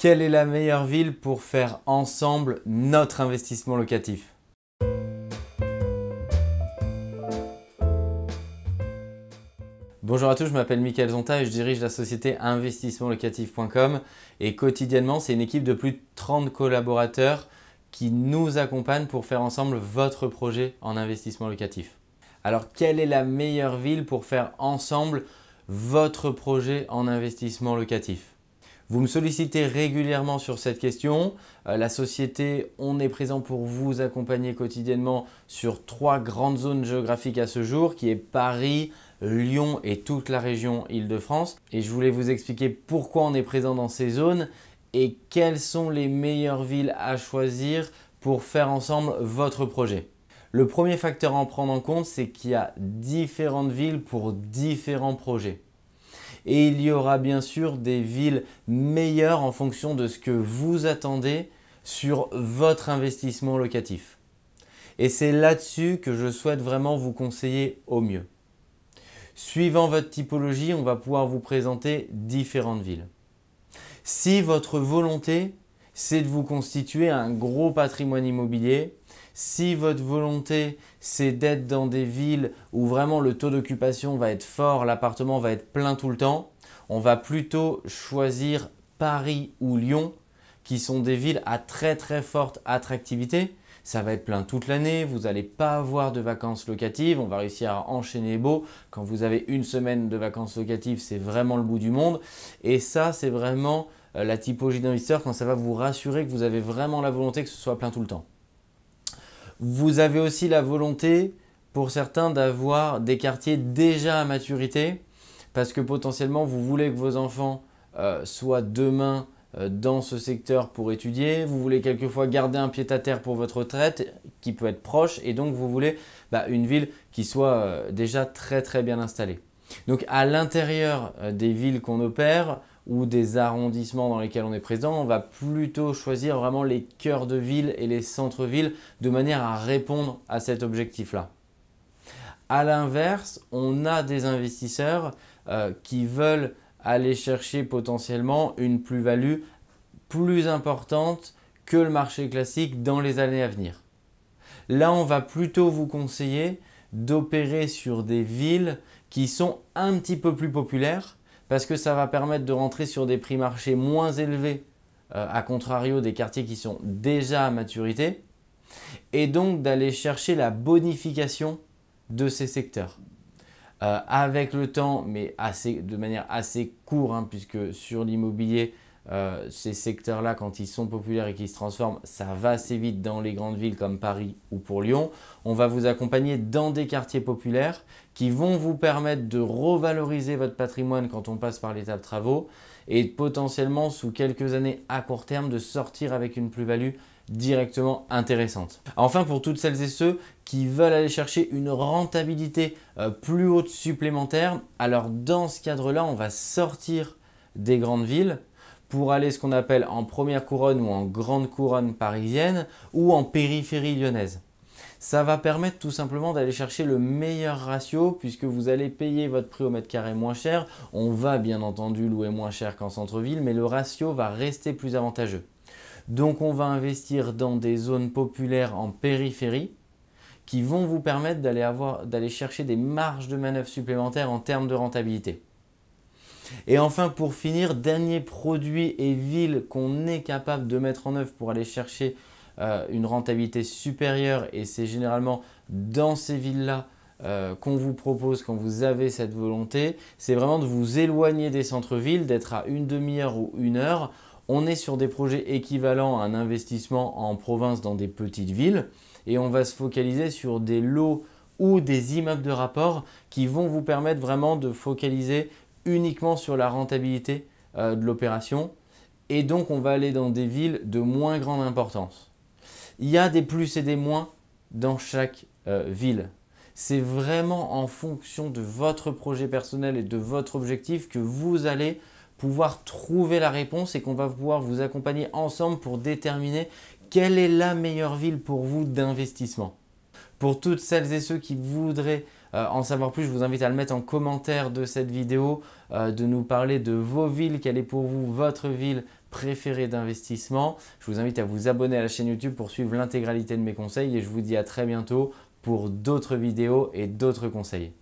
quelle est la meilleure ville pour faire ensemble notre investissement locatif Bonjour à tous, je m'appelle Mickaël Zonta et je dirige la société investissementlocatif.com et quotidiennement, c'est une équipe de plus de 30 collaborateurs qui nous accompagnent pour faire ensemble votre projet en investissement locatif. Alors, quelle est la meilleure ville pour faire ensemble votre projet en investissement locatif vous me sollicitez régulièrement sur cette question. Euh, la société, on est présent pour vous accompagner quotidiennement sur trois grandes zones géographiques à ce jour, qui est Paris, Lyon et toute la région Île-de-France. Et je voulais vous expliquer pourquoi on est présent dans ces zones et quelles sont les meilleures villes à choisir pour faire ensemble votre projet. Le premier facteur à en prendre en compte, c'est qu'il y a différentes villes pour différents projets. Et il y aura bien sûr des villes meilleures en fonction de ce que vous attendez sur votre investissement locatif. Et c'est là-dessus que je souhaite vraiment vous conseiller au mieux. Suivant votre typologie, on va pouvoir vous présenter différentes villes. Si votre volonté, c'est de vous constituer un gros patrimoine immobilier, si votre volonté, c'est d'être dans des villes où vraiment le taux d'occupation va être fort, l'appartement va être plein tout le temps, on va plutôt choisir Paris ou Lyon, qui sont des villes à très très forte attractivité. Ça va être plein toute l'année, vous n'allez pas avoir de vacances locatives, on va réussir à enchaîner beau. Quand vous avez une semaine de vacances locatives, c'est vraiment le bout du monde. Et ça, c'est vraiment euh, la typologie d'investisseur quand ça va vous rassurer que vous avez vraiment la volonté que ce soit plein tout le temps. Vous avez aussi la volonté pour certains d'avoir des quartiers déjà à maturité parce que potentiellement vous voulez que vos enfants euh, soient demain euh, dans ce secteur pour étudier, vous voulez quelquefois garder un pied à terre pour votre retraite qui peut être proche et donc vous voulez bah, une ville qui soit euh, déjà très très bien installée. Donc à l'intérieur des villes qu'on opère, ou des arrondissements dans lesquels on est présent, on va plutôt choisir vraiment les cœurs de ville et les centres-villes de manière à répondre à cet objectif-là. À l'inverse, on a des investisseurs euh, qui veulent aller chercher potentiellement une plus-value plus importante que le marché classique dans les années à venir. Là, on va plutôt vous conseiller d'opérer sur des villes qui sont un petit peu plus populaires parce que ça va permettre de rentrer sur des prix marchés moins élevés, euh, à contrario des quartiers qui sont déjà à maturité, et donc d'aller chercher la bonification de ces secteurs. Euh, avec le temps, mais de manière assez courte, hein, puisque sur l'immobilier, euh, ces secteurs-là, quand ils sont populaires et qu'ils se transforment, ça va assez vite dans les grandes villes comme Paris ou pour Lyon. On va vous accompagner dans des quartiers populaires qui vont vous permettre de revaloriser votre patrimoine quand on passe par l'étape travaux et potentiellement sous quelques années à court terme de sortir avec une plus-value directement intéressante. Enfin, pour toutes celles et ceux qui veulent aller chercher une rentabilité euh, plus haute supplémentaire, alors dans ce cadre-là, on va sortir des grandes villes pour aller ce qu'on appelle en première couronne ou en grande couronne parisienne ou en périphérie lyonnaise. Ça va permettre tout simplement d'aller chercher le meilleur ratio puisque vous allez payer votre prix au mètre carré moins cher. On va bien entendu louer moins cher qu'en centre-ville, mais le ratio va rester plus avantageux. Donc on va investir dans des zones populaires en périphérie qui vont vous permettre d'aller chercher des marges de manœuvre supplémentaires en termes de rentabilité. Et enfin, pour finir, dernier produit et ville qu'on est capable de mettre en œuvre pour aller chercher euh, une rentabilité supérieure, et c'est généralement dans ces villes-là euh, qu'on vous propose quand vous avez cette volonté, c'est vraiment de vous éloigner des centres-villes, d'être à une demi-heure ou une heure. On est sur des projets équivalents à un investissement en province dans des petites villes et on va se focaliser sur des lots ou des immeubles de rapport qui vont vous permettre vraiment de focaliser uniquement sur la rentabilité euh, de l'opération et donc on va aller dans des villes de moins grande importance. Il y a des plus et des moins dans chaque euh, ville. C'est vraiment en fonction de votre projet personnel et de votre objectif que vous allez pouvoir trouver la réponse et qu'on va pouvoir vous accompagner ensemble pour déterminer quelle est la meilleure ville pour vous d'investissement. Pour toutes celles et ceux qui voudraient euh, en savoir plus, je vous invite à le mettre en commentaire de cette vidéo, euh, de nous parler de vos villes, quelle est pour vous votre ville préférée d'investissement. Je vous invite à vous abonner à la chaîne YouTube pour suivre l'intégralité de mes conseils et je vous dis à très bientôt pour d'autres vidéos et d'autres conseils.